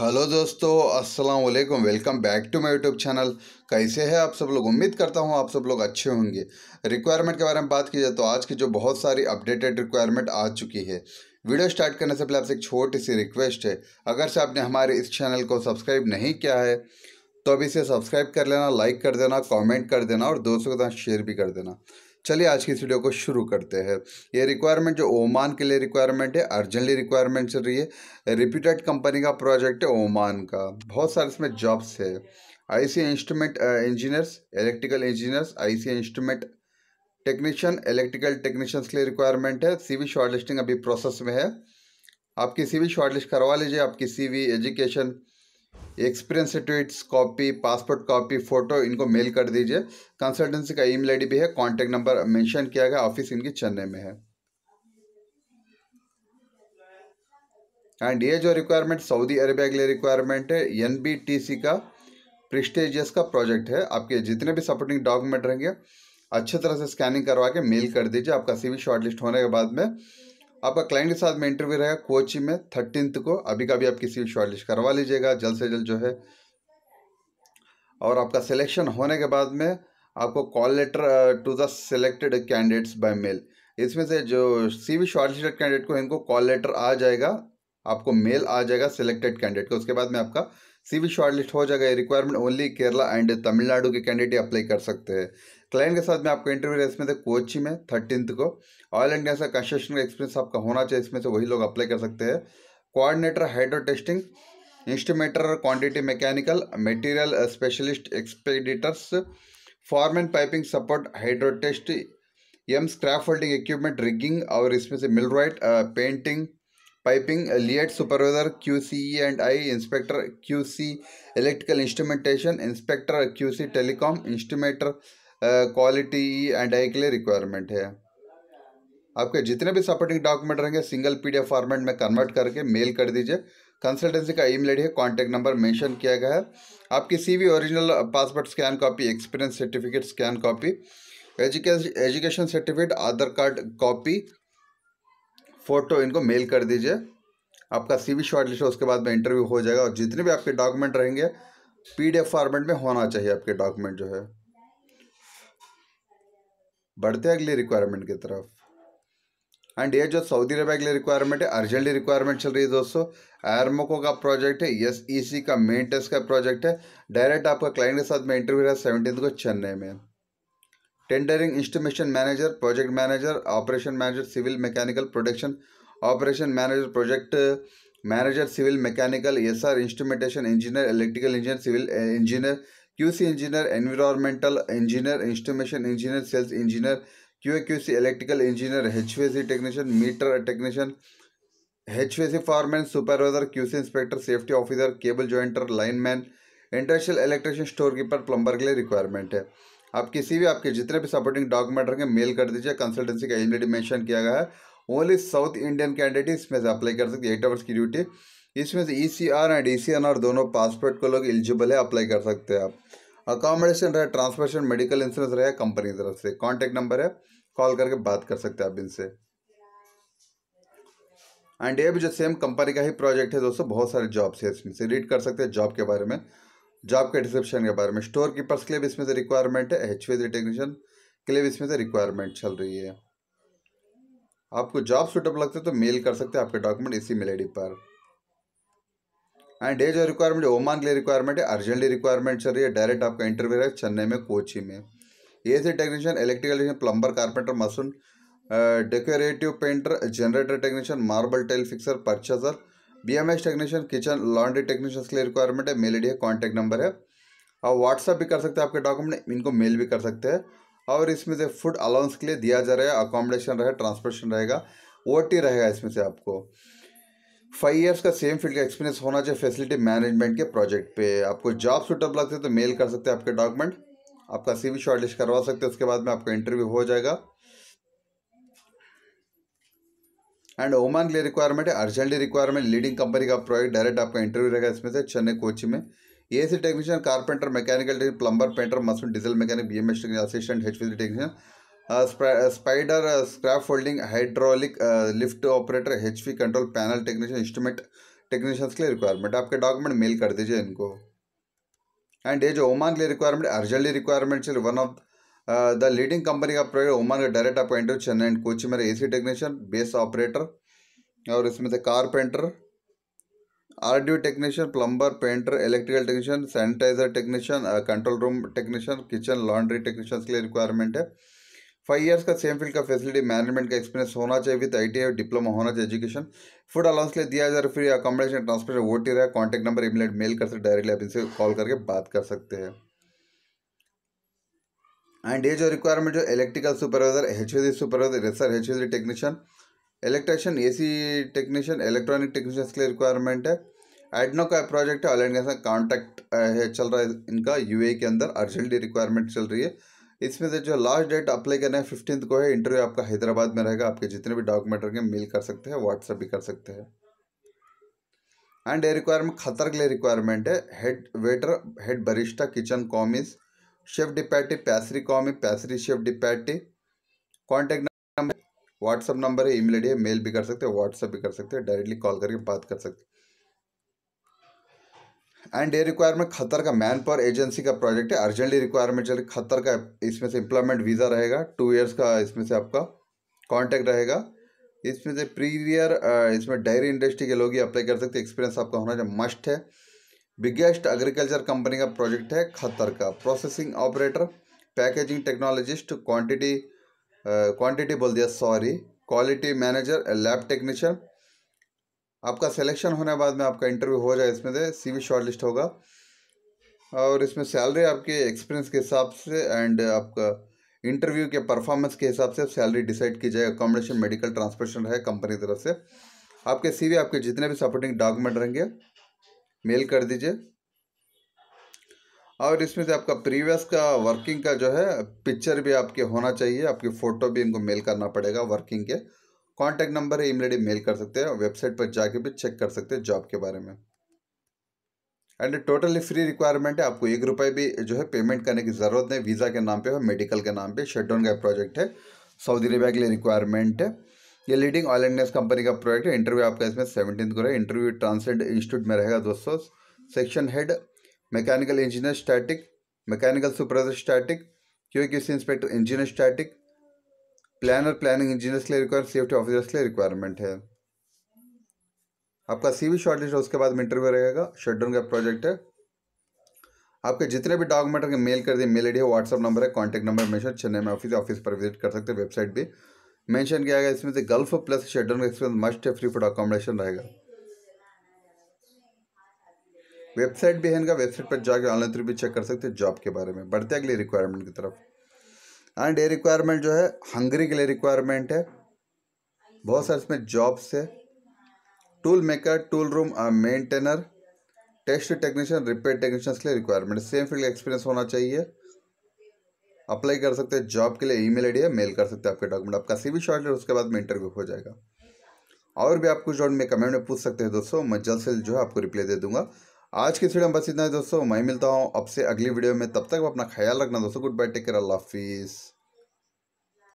hello दोस्तों अस्सलाम वालेकुम welcome back to my YouTube channel कैसे हैं आप सब लोग उम्मीद करता हूं आप सब लोग अच्छे होंगे रिक्वायरमेंट के बारे में बात की जाए तो आज की जो बहुत सारी अपडेटेड रिक्वायरमेंट आ चुकी है वीडियो स्टार्ट करने से पहले आपसे एक छोटी सी रिक्वेस्ट है अगर से आपने हमारे इस चैनल को सब्सक्राइब नहीं किया है तो अभी इसे सब्सक्राइब कर लेना लाइक कर देना कॉमेंट कर देना और दोस्तों के साथ शेयर भी कर देना चलिए आज की इस वीडियो को शुरू करते हैं ये रिक्वायरमेंट जो ओमान के लिए रिक्वायरमेंट है अर्जेंटली रिक्वायरमेंट चल रही है रिप्यूटेड कंपनी का प्रोजेक्ट है ओमान का बहुत सारे इसमें जॉब्स है IC instrument engineers electrical engineers IC instrument technician electrical technicians के लिए रिक्वायरमेंट है सी शॉर्ट अभी प्रोसेस में है आपकी सी शॉर्ट करवा लीजिए आपकी C education experience certificates copy passport copy photo इनको मेल कर दीजिए कंसल्टेंसी का ईमेल आईडी भी है कॉन्टैक्ट नंबर मेंशन किया गया ऑफिस इनकी चेन्नई में है एंड ये जो रिक्वायरमेंट सऊदी अरेबिया के लिए रिक्वायरमेंट है एनबीटीसी का प्रिस्टेजियस का प्रोजेक्ट है आपके जितने भी सपोर्टिंग डॉक्यूमेंट रहेंगे अच्छे तरह से स्कैनिंग करवा के मेल कर दीजिए आपका सी शॉर्टलिस्ट होने के बाद में आपका क्लाइंट के साथ में इंटरव्यू रहेगा कोची में थर्टींथ को अभी का भी आप किसी भी शॉर्टलिस्ट करवा लीजिएगा जल्द से जल्द जो है और आपका सिलेक्शन होने के बाद में आपको call letter to the selected candidates by mail इसमें से जो सी वी शॉर्टलिस्टेड कैंडिडेट को इनको कॉल लेटर आ जाएगा आपको मेल आ जाएगा सिलेक्टेड कैंडिडेट को उसके बाद में आपका सीवी शॉर्टलिस्ट हो जाएगा requirement only Kerala and Tamil Nadu के कैंडिडेट अप्लाई कर सकते हैं क्लाइंट के साथ में आपको इंटरव्यू इसमें से कोची में थर्टींथ को ऑयल एंड गैस का कंस्ट्रक्शन का एक्सपीरियंस आपका होना चाहिए इसमें से वही लोग अप्लाई कर सकते हैं coordinator hydro testing instrumenter quantity mechanical material specialist expediters form and piping support hydro test M scrap holding equipment rigging और इसमें से millwright painting piping Elliott supervisor QCE and I inspector QC electrical instrumentation inspector QC telecom instrumenter quality and I के लिए requirement है आपके जितने भी supporting document रहेंगे सिंगल पीडीएफ फॉर्मेट में कन्वर्ट करके मेल कर दीजिए कंसल्टेंसी का ईमेल आईडी है कॉन्टैक्ट नंबर मेंशन किया गया है आपकी CV original passport scan copy experience certificate scan copy education education certificate Aadhaar card copy photo इनको मेल कर दीजिए आपका सी वी शॉर्ट लिस्ट उसके बाद में इंटरव्यू हो जाएगा और जितने भी आपके डॉक्यूमेंट रहेंगे पीडीएफ फॉर्मेट में होना चाहिए आपके डॉक्यूमेंट जो है बढ़ते अगले रिक्वायरमेंट की तरफ एंड ये जो सऊदी अरबिया के लिए रिक्वायरमेंट है अर्जेंटली रिक्वायरमेंट चल रही है दोस्तों एयरमोको का प्रोजेक्ट है एस ई सी का मेन टेस्ट का प्रोजेक्ट है डायरेक्ट आपका क्लाइंट के साथ में इंटरव्यू है सेवनटीन को चेन्नई में tendering estimation manager project manager operation manager civil mechanical production operation manager project manager civil mechanical S R instrumentation engineer electrical engineer civil engineer QC engineer environmental engineer instrumentation engineer sales engineer Q QC electrical engineer C technician meter technician C foreman supervisor QC inspector safety officer cable ज्वाइंटर lineman industrial electrician store keeper plumber के लिए requirement है आप किसी भी आपके जितने भी supporting document रहेंगे मेल कर दीजिए कंसल्टेंसी का एलिमिटी मेंशन किया गया है ओनली साउथ इंडियन कैंडिडेट इसमें से अप्लाई कर सकते हैं एट आवर्स की ड्यूटी इसमें से E C R and E C N R दोनों पासपोर्ट को लोग एलिजिबल है अप्लाई कर सकते हैं आप अकोमोडेशन रहे ट्रांसपोर्टेशन मेडिकल इंश्योरेंस रहे कंपनी की तरफ से कॉन्टैक्ट नंबर है कॉल करके बात कर सकते हैं आप इनसे एंड ये भी जो सेम कंपनी का ही प्रोजेक्ट है दोस्तों बहुत सारे जॉब्स है इसमें से रीड कर सकते हैं जॉब के बारे में जॉब के डिस्क्रिप्शन के बारे में स्टोर कीपर्स के लिए भी इसमें से रिक्वायरमेंट है एच वी टेक्नीशियन के लिए भी इसमें से रिक्वायरमेंट चल रही है आपको जॉब सुटेबल लगता है तो मेल कर सकते हैं आपके डॉक्यूमेंट इसी मेल आई पर एंड ये जो रिक्वायरमेंट ओमान के लिए रिक्वायरमेंट है अर्जेंटली रिक्वायरमेंट चल रही है डायरेक्ट आपका इंटरव्यू है चेन्नई में कोची में A C technician electrical plumber carpenter mason decorative painter generator technician marble tile fixer purchaser B M S technician kitchen laundry technician के लिए रिक्वायरमेंट है मेल आई है कॉन्टैक्ट नंबर है और व्हाट्सअप भी कर सकते हैं आपके डॉक्यूमेंट इनको मेल भी कर सकते हैं और इसमें से फूड अलाउंस के लिए दिया जा रहा है अकोमोडेशन रहेगा ट्रांसपोर्टेशन रहेगा ओ रहेगा इसमें से आपको फाइव ईयर्स का सेम फील्ड का एक्सपीरियंस होना चाहिए फैसिलिटी मैनेजमेंट के प्रोजेक्ट पे आपको जॉब सूटेबल लगते तो मेल कर सकते हैं आपके डॉक्यूमेंट आपका सी वी शॉर्टलिस्ट करवा सकते हैं उसके बाद में आपका इंटरव्यू हो जाएगा एंड ओमान के लिए रिक्वायरमेंट है अर्जेंटली रिक्वायरमेंट लीडिंग कंपनी का प्रोजेक्ट डायरेक्ट आपका इंटरव्यू रहेगा इसमें से चेन्नई कोची में A C technician carpenter mechanical plumber painter mason diesel mechanic B M S assistant H technician spider scrap folding hydraulic lift operator H control panel technician instrument technicians के लिए requirement आपके document mail कर दीजिए इनको and ये जो Oman के लिए requirement urgently requirement one of the leading company का प्रोजेक्ट ओमान का direct appoint Chennai and Kochi में ए टेक्नीशियन बेस ऑपरेटर और इसमें से carpenter R D technician plumber painter electrical technician sanitizer technician control room technician kitchen laundry technician के लिए requirement है five years का सेम फील्ड का फैसिलिटी मैनेजमेंट का एक्सपीरियंस होना चाहिए with I T I diploma होना चाहिए एजुकेशन फूड अलाउंस लिए दिया जाए फिर फ्री अकोमोडेशन ट्रांसपोर्ट वोटी रहा है कॉन्टैक्ट नंबर इमिलेट मेल कर सकते डायरेक्टली आप इनसे कॉल करके बात कर सकते हैं जो electrical supervisor H O electrical supervisor HVAC H sir D technician electrician A C technician electronic technician के लिए रिक्वायरमेंट है एडनो का प्रोजेक्ट है ऑलैंड के कॉन्टैक्ट है चल रहा है इनका यूए के अंदर अर्जेंटली रिक्वायरमेंट चल रही है इसमें से जो लास्ट डेट अप्लाई करना है फिफ्टींथ को है इंटरव्यू आपका हैदराबाद में रहेगा आपके जितने भी डॉक्यूमेंट रहेंगे मेल कर सकते हैं व्हाट्सएप भी कर सकते हैं एंड ये रिक्वायरमेंट खतर के लिए रिक्वायरमेंट है head waiter head barista kitchen commis chef de partie pastry commis pastry chef de partie contact number WhatsApp number है ईमेल आईडी मेल भी कर सकते हैं व्हाट्सअप भी कर सकते हैं डायरेक्टली कॉल करके बात कर सकते एंड ये रिक्वायरमेंट खतर का मैन पावर एजेंसी का प्रोजेक्ट है अर्जेंटली रिक्वायरमेंट चल खतर का इसमें से एम्प्लॉयमेंट वीज़ा रहेगा टू ईयर्स का इसमें से आपका कॉन्टैक्ट रहेगा इसमें से प्रीवियर इसमें डायरी इंडस्ट्री के लोग ही अप्लाई कर सकते हैं एक्सपीरियंस आपका होना चाहिए मस्ट है बिगेस्ट एग्रीकल्चर कंपनी का प्रोजेक्ट है खतर का processing operator packaging technologist quantity quantity बोल दिया sorry quality manager lab technician आपका सिलेक्शन होने बाद में आपका इंटरव्यू हो जाए इसमें से सी वी शॉर्टलिस्ट होगा और इसमें सैलरी आपके एक्सपीरियंस के हिसाब से एंड आपका इंटरव्यू के परफॉर्मेंस के हिसाब से सैलरी डिसाइड की जाए अकोमोडेशन मेडिकल ट्रांसपोर्टेशन है कंपनी की तरफ से आपके सीवी आपके जितने भी सपोर्टिंग डॉक्यूमेंट रहेंगे मेल कर दीजिए और इसमें से आपका प्रीवियस का वर्किंग का जो है पिक्चर भी आपके होना चाहिए आपकी फ़ोटो भी इनको मेल करना पड़ेगा वर्किंग के कॉन्टेक्ट नंबर है ईमेल मेल कर सकते हैं वेबसाइट पर जाके भी चेक कर सकते हैं जॉब के बारे में एंड टोटली फ्री रिक्वायरमेंट है आपको एक रुपये भी जो है पेमेंट करने की ज़रूरत नहीं वीज़ा के नाम पर और मेडिकल के नाम पर शटडाउन का प्रोजेक्ट है सऊदी अरेबिया के लिए रिक्वायरमेंट है ये लीडिंग ऑयल एंड कंपनी का प्रोजेक्ट है इंटरव्यू आपका इसमें सेवनटीन को है इंटरव्यू ट्रांसलेट इंस्टीट्यूट में रहेगा दोस्तों section head mechanical engineer static mechanical supervisor static क्योंकि किसी inspector engineer static planner planning engineers के लिए रिक्वायर सेफ्टी ऑफिसर्स के लिए रिक्वायरमेंट है आपका सीवी शॉर्टलिस्ट है उसके बाद में इंटरव्यू रहेगा शटडाउन का प्रोजेक्ट है आपके जितने भी डॉक्यूमेंट मेल कर दिए मेल आई डी है व्हाट्सअप नंबर है कॉन्टैक्ट नंबर मेशन चेन्नई में ऑफिस ऑफिस पर विजिट कर सकते हैं वेबसाइट भी मेंशन किया गया इसमें से gulf plus shutdown experience must है फ्री फूड अकोमोडेशन रहेगा वेबसाइट भी है इनका वेबसाइट पर जाकर ऑनलाइन थ्रू भी चेक कर सकते हैं जॉब के बारे में बढ़ते अगले रिक्वायरमेंट की तरफ एंड ये रिक्वायरमेंट जो है हंगरी के लिए रिक्वायरमेंट है बहुत सारे इसमें जॉब्स है tool maker tool room maintainer test technician repair technicians के लिए रिक्वायरमेंट सेम फील्ड एक्सपीरियंस होना चाहिए अप्लाई कर सकते हैं जॉब के लिए ईमेल आईडी है मेल कर सकते हैं आपके डॉक्यूमेंट आपका भी शॉर्ट उसके बाद में इंटरव्यू हो जाएगा और भी आप कुछ डॉट में कमेंट में पूछ सकते हैं दोस्तों मैं जल्द से जो है आपको रिप्लाई दे दूंगा आज की वीडियो में बस इतना है दोस्तों मैं मिलता हूँ आपसे अगली वीडियो में तब तक अपना ख्याल रखना दोस्तों गुड बाय टेक केयर अल्लाह हाफिज़